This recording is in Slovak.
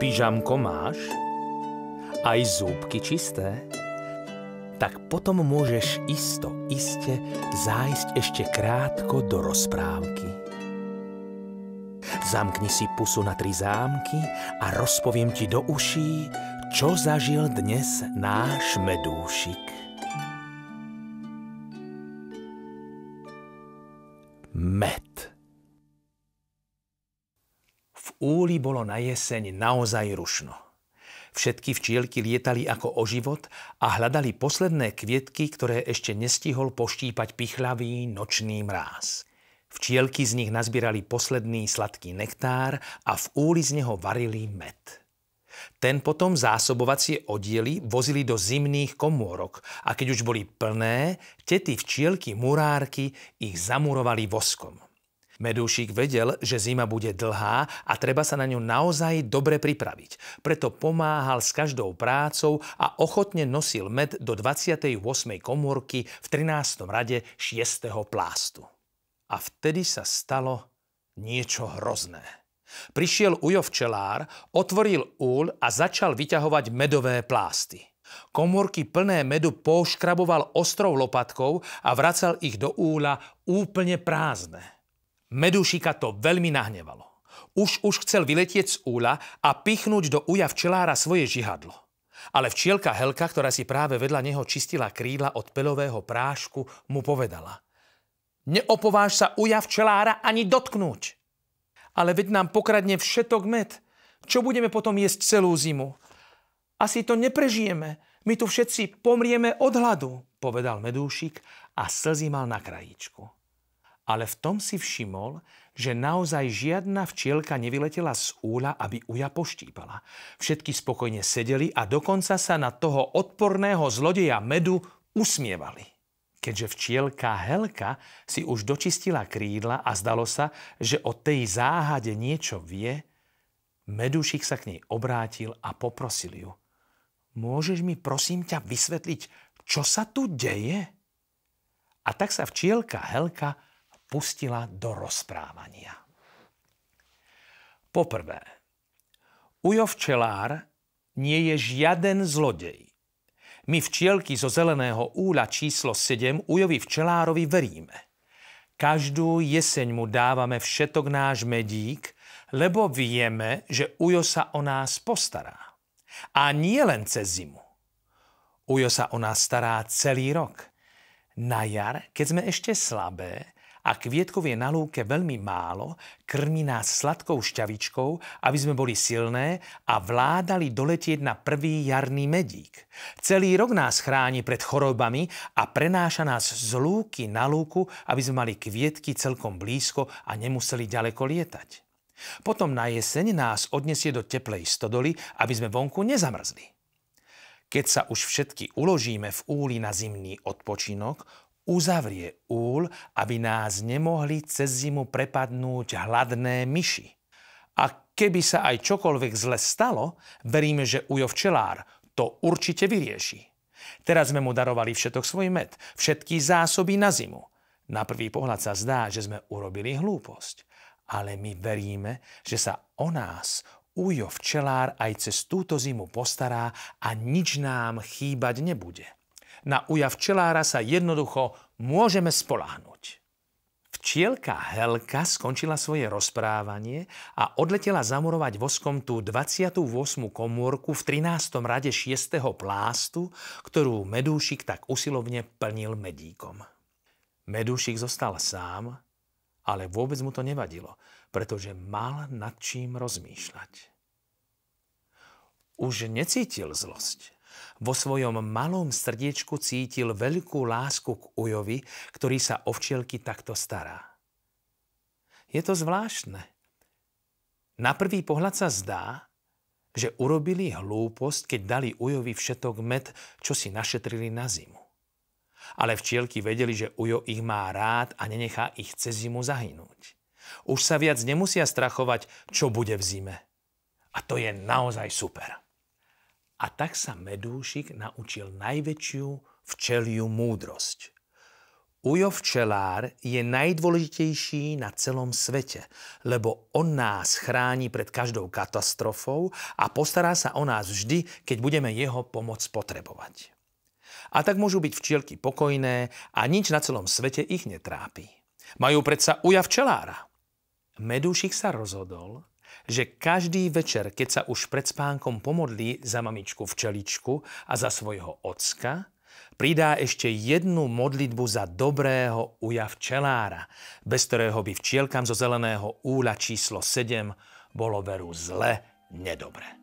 Pyžamko máš? Aj zúbky čisté? Tak potom môžeš isto, iste zájsť ešte krátko do rozprávky. Zamkni si pusu na tri zámky a rozpoviem ti do uší, čo zažil dnes náš medúšik. Med úli bolo na jeseň naozaj rušno. Všetky včielky lietali ako o život a hľadali posledné kvietky, ktoré ešte nestihol poštípať pichlavý nočný mráz. Včielky z nich nazbierali posledný sladký nektár a v úli z neho varili med. Ten potom zásobovacie oddiely vozili do zimných komôrok a keď už boli plné, tety včielky murárky ich zamurovali voskom. Medúšik vedel, že zima bude dlhá a treba sa na ňu naozaj dobre pripraviť. Preto pomáhal s každou prácou a ochotne nosil med do 28. komórky v 13. rade 6. plástu. A vtedy sa stalo niečo hrozné. Prišiel Ujo včelár, otvoril úl a začal vyťahovať medové plásty. Komórky plné medu poškraboval ostrou lopatkou a vracal ich do úla úplne prázdne. Medúšika to veľmi nahnevalo. Už už chcel vyletieť z úľa a pichnúť do uja včelára svoje žihadlo. Ale včielka Helka, ktorá si práve vedľa neho čistila krídla od pelového prášku, mu povedala. Neopováž sa uja včelára ani dotknúť. Ale veď nám pokradne všetok med. Čo budeme potom jesť celú zimu? Asi to neprežijeme. My tu všetci pomrieme od hladu, povedal medúšik a slzy mal na krajíčku ale v tom si všimol, že naozaj žiadna včielka nevyletela z úľa, aby uja poštípala. Všetky spokojne sedeli a dokonca sa na toho odporného zlodeja medu usmievali. Keďže včielka Helka si už dočistila krídla a zdalo sa, že o tej záhade niečo vie, medušik sa k nej obrátil a poprosil ju. Môžeš mi prosím ťa vysvetliť, čo sa tu deje? A tak sa včielka Helka pustila do rozprávania. Poprvé, Ujo včelár nie je žiaden zlodej. My včielky zo zeleného úľa číslo 7 Ujovi včelárovi veríme. Každú jeseň mu dávame všetok náš medík, lebo vieme, že Ujo sa o nás postará. A nie len cez zimu. Ujo sa o nás stará celý rok. Na jar, keď sme ešte slabé, a kvietkov je na lúke veľmi málo, krmi nás sladkou šťavičkou, aby sme boli silné a vládali doletieť na prvý jarný medík. Celý rok nás chráni pred chorobami a prenáša nás z lúky na lúku, aby sme mali kvietky celkom blízko a nemuseli ďaleko lietať. Potom na jeseň nás odnesie do teplej stodoly, aby sme vonku nezamrzli. Keď sa už všetky uložíme v úli na zimný odpočinok, uzavrie úl, aby nás nemohli cez zimu prepadnúť hladné myši. A keby sa aj čokoľvek zle stalo, veríme, že Ujo včelár to určite vyrieši. Teraz sme mu darovali všetok svoj med, všetky zásoby na zimu. Na prvý pohľad sa zdá, že sme urobili hlúposť. Ale my veríme, že sa o nás Ujo včelár aj cez túto zimu postará a nič nám chýbať nebude. Na uja včelára sa jednoducho môžeme spolahnuť. Včielka Helka skončila svoje rozprávanie a odletela zamurovať voskom tú 28. komórku v 13. rade 6. plástu, ktorú Medúšik tak usilovne plnil medíkom. Medúšik zostal sám, ale vôbec mu to nevadilo, pretože mal nad čím rozmýšľať. Už necítil zlosť vo svojom malom srdiečku cítil veľkú lásku k ujovi, ktorý sa o včielky takto stará. Je to zvláštne. Na prvý pohľad sa zdá, že urobili hlúposť, keď dali ujovi všetok med, čo si našetrili na zimu. Ale včielky vedeli, že ujo ich má rád a nenechá ich cez zimu zahynúť. Už sa viac nemusia strachovať, čo bude v zime. A to je naozaj super. A tak sa medúšik naučil najväčšiu včeliu múdrosť. Ujo včelár je najdôležitejší na celom svete, lebo on nás chráni pred každou katastrofou a postará sa o nás vždy, keď budeme jeho pomoc potrebovať. A tak môžu byť včielky pokojné a nič na celom svete ich netrápi. Majú predsa uja včelára. Medúšik sa rozhodol, že každý večer, keď sa už pred spánkom pomodlí za mamičku včeličku a za svojho ocka, pridá ešte jednu modlitbu za dobrého uja včelára, bez ktorého by včielkam zo zeleného úľa číslo 7 bolo veru zle nedobré.